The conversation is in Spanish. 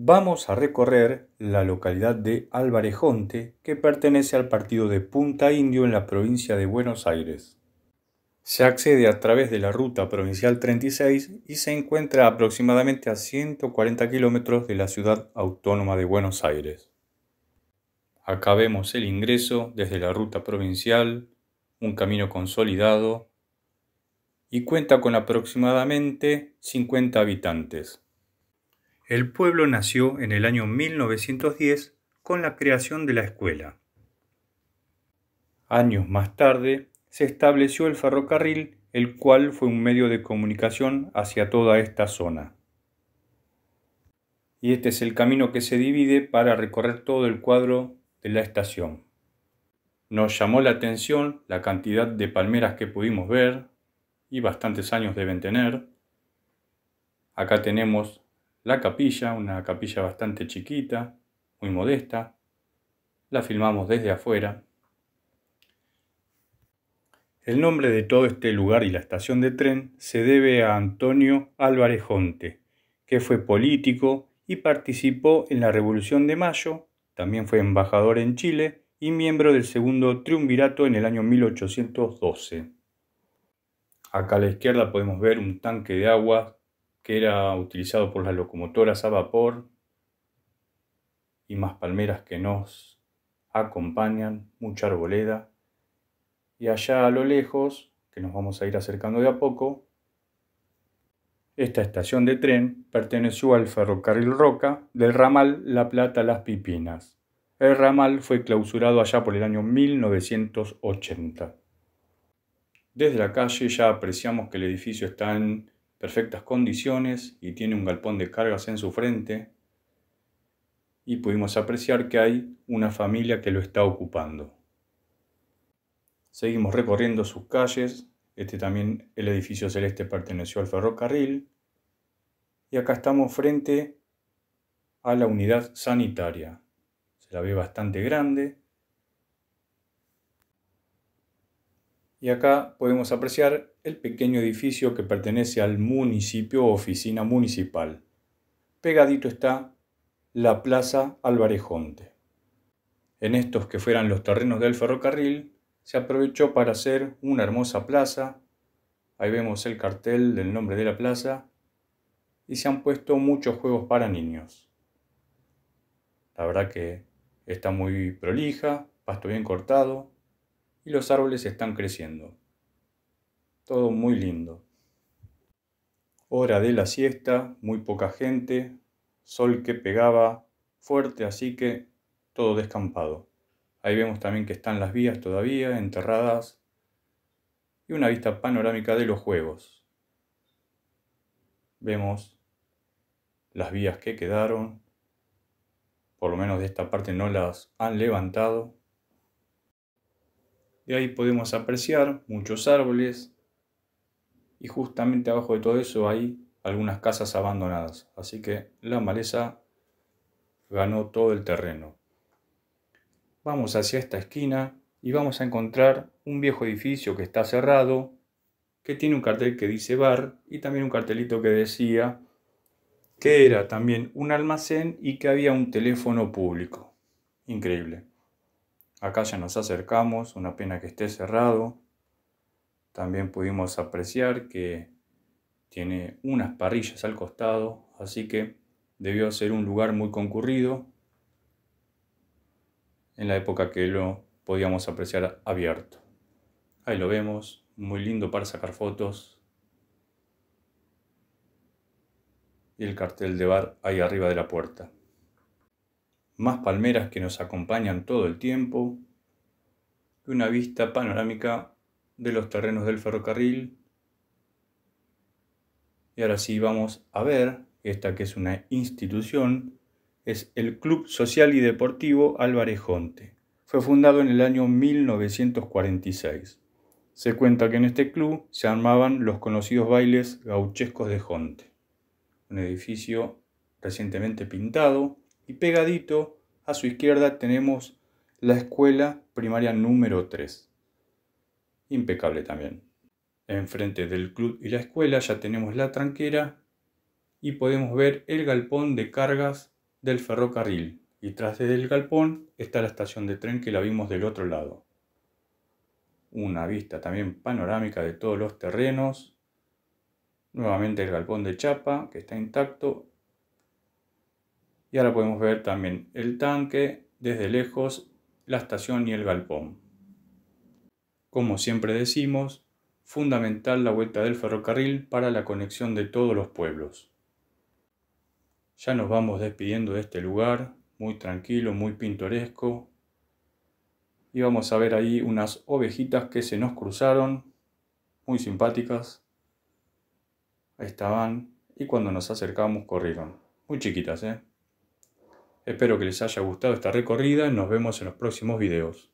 vamos a recorrer la localidad de Alvarejonte, que pertenece al partido de Punta Indio en la provincia de Buenos Aires. Se accede a través de la ruta provincial 36 y se encuentra aproximadamente a 140 kilómetros de la ciudad autónoma de Buenos Aires. Acá vemos el ingreso desde la ruta provincial, un camino consolidado y cuenta con aproximadamente 50 habitantes. El pueblo nació en el año 1910 con la creación de la escuela. Años más tarde se estableció el ferrocarril, el cual fue un medio de comunicación hacia toda esta zona. Y este es el camino que se divide para recorrer todo el cuadro de la estación. Nos llamó la atención la cantidad de palmeras que pudimos ver, y bastantes años deben tener. Acá tenemos la capilla, una capilla bastante chiquita, muy modesta. La filmamos desde afuera. El nombre de todo este lugar y la estación de tren se debe a Antonio Álvarez Jonte, que fue político y participó en la Revolución de Mayo, también fue embajador en Chile y miembro del segundo triunvirato en el año 1812. Acá a la izquierda podemos ver un tanque de agua que era utilizado por las locomotoras a vapor y más palmeras que nos acompañan, mucha arboleda. Y allá a lo lejos, que nos vamos a ir acercando de a poco, esta estación de tren perteneció al ferrocarril Roca del ramal La Plata Las Pipinas. El ramal fue clausurado allá por el año 1980. Desde la calle ya apreciamos que el edificio está en perfectas condiciones y tiene un galpón de cargas en su frente y pudimos apreciar que hay una familia que lo está ocupando. Seguimos recorriendo sus calles, este también el edificio celeste perteneció al ferrocarril y acá estamos frente a la unidad sanitaria. Se la ve bastante grande, y acá podemos apreciar el pequeño edificio que pertenece al municipio o oficina municipal. Pegadito está la Plaza Alvarejonte. En estos que fueran los terrenos del ferrocarril, se aprovechó para hacer una hermosa plaza. Ahí vemos el cartel del nombre de la plaza. Y se han puesto muchos juegos para niños. La verdad que está muy prolija, pasto bien cortado, y los árboles están creciendo. Todo muy lindo. Hora de la siesta, muy poca gente, sol que pegaba fuerte, así que todo descampado. Ahí vemos también que están las vías todavía enterradas y una vista panorámica de los juegos. Vemos las vías que quedaron, por lo menos de esta parte no las han levantado. Y ahí podemos apreciar muchos árboles y justamente abajo de todo eso hay algunas casas abandonadas. Así que la maleza ganó todo el terreno. Vamos hacia esta esquina y vamos a encontrar un viejo edificio que está cerrado, que tiene un cartel que dice bar y también un cartelito que decía que era también un almacén y que había un teléfono público. Increíble. Acá ya nos acercamos, una pena que esté cerrado. También pudimos apreciar que tiene unas parrillas al costado, así que debió ser un lugar muy concurrido en la época que lo podíamos apreciar abierto. Ahí lo vemos, muy lindo para sacar fotos. Y el cartel de bar ahí arriba de la puerta más palmeras que nos acompañan todo el tiempo, y una vista panorámica de los terrenos del ferrocarril. Y ahora sí vamos a ver esta que es una institución, es el Club Social y Deportivo Álvarez Jonte. Fue fundado en el año 1946. Se cuenta que en este club se armaban los conocidos bailes gauchescos de Jonte, un edificio recientemente pintado y pegadito a su izquierda tenemos la escuela primaria número 3. Impecable también. Enfrente del club y la escuela ya tenemos la tranquera y podemos ver el galpón de cargas del ferrocarril. Y tras del galpón está la estación de tren que la vimos del otro lado. Una vista también panorámica de todos los terrenos. Nuevamente el galpón de chapa que está intacto y ahora podemos ver también el tanque, desde lejos, la estación y el galpón. Como siempre decimos, fundamental la vuelta del ferrocarril para la conexión de todos los pueblos. Ya nos vamos despidiendo de este lugar, muy tranquilo, muy pintoresco. Y vamos a ver ahí unas ovejitas que se nos cruzaron, muy simpáticas. Ahí estaban y cuando nos acercamos corrieron. Muy chiquitas, ¿eh? Espero que les haya gustado esta recorrida, nos vemos en los próximos videos.